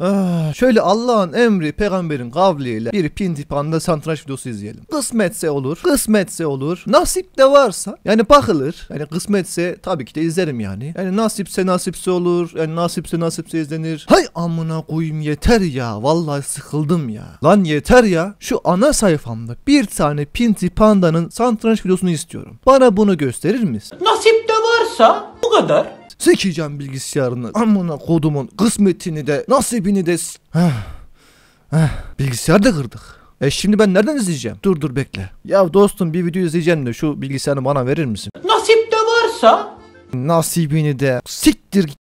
Ah, şöyle Allah'ın emri peygamberin kavliyle bir pinti panda satranç videosu izleyelim. Kısmetse olur, kısmetse olur. Nasip de varsa yani bakılır. Yani kısmetse tabii ki de izlerim yani. Yani nasipse nasipse olur. Yani nasipse nasipse izlenir. Hay amına koyayım yeter ya. Vallahi sıkıldım ya. Lan yeter ya. Şu ana sayfamda bir tane pinti pandanın satranç videosunu istiyorum. Bana bunu gösterir misin? Nasip de varsa bu kadar. Sekeceğim bilgisayarını. Amına kodumun kısmetini de nasibini de. Bilgisayar da kırdık. E şimdi ben nereden izleyeceğim? Dur dur bekle. Ya dostum bir video izleyeceğim de şu bilgisayarı bana verir misin? Nasip de varsa. Nasibini de. Siktir